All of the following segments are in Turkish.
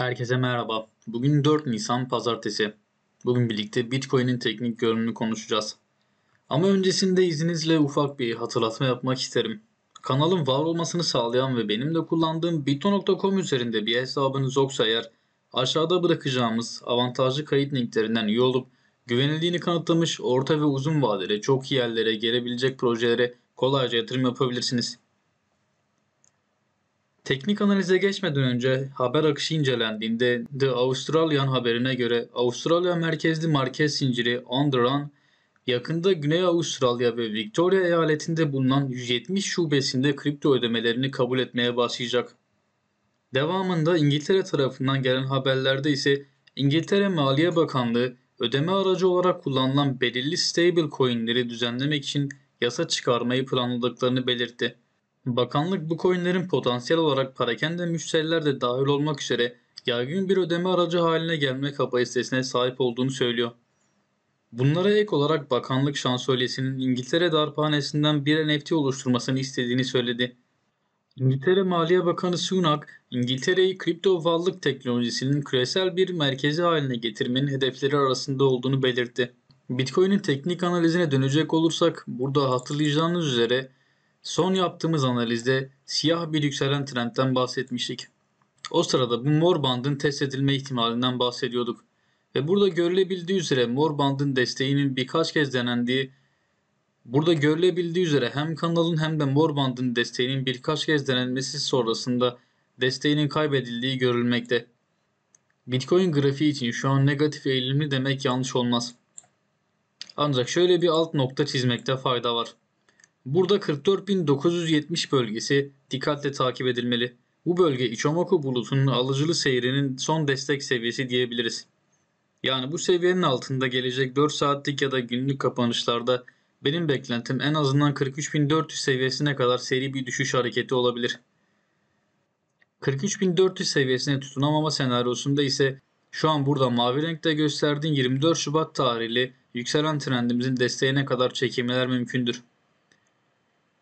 Herkese merhaba. Bugün 4 Nisan Pazartesi. Bugün birlikte Bitcoin'in teknik görünümünü konuşacağız. Ama öncesinde izninizle ufak bir hatırlatma yapmak isterim. Kanalın var olmasını sağlayan ve benim de kullandığım bitto.com üzerinde bir hesabınız yoksa eğer aşağıda bırakacağımız avantajlı kayıt linklerinden üye olup güvenildiğini kanıtlamış orta ve uzun vadeli çok iyi yerlere gelebilecek projelere kolayca yatırım yapabilirsiniz. Teknik analize geçmeden önce haber akışı incelendiğinde The Australian haberine göre Avustralya merkezli market zinciri On yakında Güney Avustralya ve Victoria eyaletinde bulunan 170 şubesinde kripto ödemelerini kabul etmeye başlayacak. Devamında İngiltere tarafından gelen haberlerde ise İngiltere Maliye Bakanlığı ödeme aracı olarak kullanılan belirli stable coinleri düzenlemek için yasa çıkarmayı planladıklarını belirtti. Bakanlık bu coinlerin potansiyel olarak parakende müşteriler de dahil olmak üzere yaygın bir ödeme aracı haline gelme kapasitesine sahip olduğunu söylüyor. Bunlara ek olarak bakanlık şansölyesinin İngiltere darphanesinden bir NFT oluşturmasını istediğini söyledi. İngiltere Maliye Bakanı Sunak, İngiltere'yi kripto varlık teknolojisinin küresel bir merkezi haline getirmenin hedefleri arasında olduğunu belirtti. Bitcoin'in teknik analizine dönecek olursak, burada hatırlayacağınız üzere Son yaptığımız analizde siyah bir yükselen trendten bahsetmiştik. O sırada bu mor bandın test edilme ihtimalinden bahsediyorduk. Ve burada görülebildiği üzere mor bandın desteğinin birkaç kez denendiği Burada görülebildiği üzere hem kanalın hem de mor bandın desteğinin birkaç kez denenmesi sonrasında desteğinin kaybedildiği görülmekte. Bitcoin grafiği için şu an negatif eğilimli demek yanlış olmaz. Ancak şöyle bir alt nokta çizmekte fayda var. Burada 44.970 bölgesi dikkatle takip edilmeli. Bu bölge Ichomoku bulutunun alıcılı seyrinin son destek seviyesi diyebiliriz. Yani bu seviyenin altında gelecek 4 saatlik ya da günlük kapanışlarda benim beklentim en azından 43.400 seviyesine kadar seri bir düşüş hareketi olabilir. 43.400 seviyesine tutunamama senaryosunda ise şu an burada mavi renkte gösterdiğim 24 Şubat tarihli yükselen trendimizin desteğine kadar çekimler mümkündür.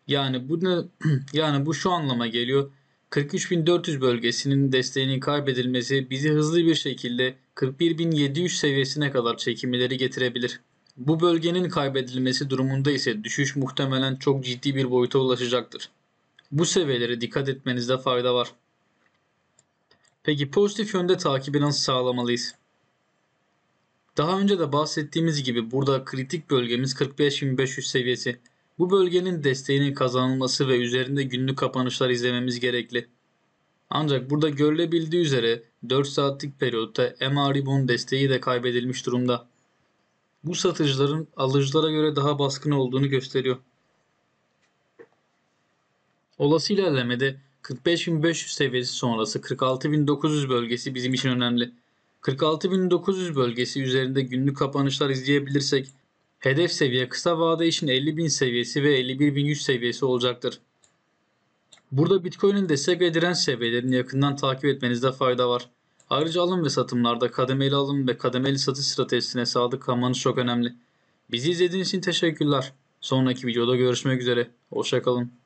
Yani bu ne, yani bu şu anlama geliyor. 43.400 bölgesinin desteğinin kaybedilmesi bizi hızlı bir şekilde 41.700 seviyesine kadar çekimleri getirebilir. Bu bölgenin kaybedilmesi durumunda ise düşüş muhtemelen çok ciddi bir boyuta ulaşacaktır. Bu seviyelere dikkat etmenizde fayda var. Peki pozitif yönde takibi nasıl sağlamalıyız? Daha önce de bahsettiğimiz gibi burada kritik bölgemiz 45.500 seviyesi. Bu bölgenin desteğinin kazanılması ve üzerinde günlük kapanışlar izlememiz gerekli. Ancak burada görülebildiği üzere 4 saatlik periyotta MA Ribbon desteği de kaybedilmiş durumda. Bu satıcıların alıcılara göre daha baskın olduğunu gösteriyor. Olası ilerlemede 45.500 seviyesi sonrası 46.900 bölgesi bizim için önemli. 46.900 bölgesi üzerinde günlük kapanışlar izleyebilirsek Hedef seviye kısa vade için 50.000 seviyesi ve 51.100 seviyesi olacaktır. Burada Bitcoin'in destek ve direnç seviyelerini yakından takip etmenizde fayda var. Ayrıca alım ve satımlarda kademeli alım ve kademeli satış stratejisine sadık kalmanız çok önemli. Bizi izlediğiniz için teşekkürler. Sonraki videoda görüşmek üzere. Hoşçakalın.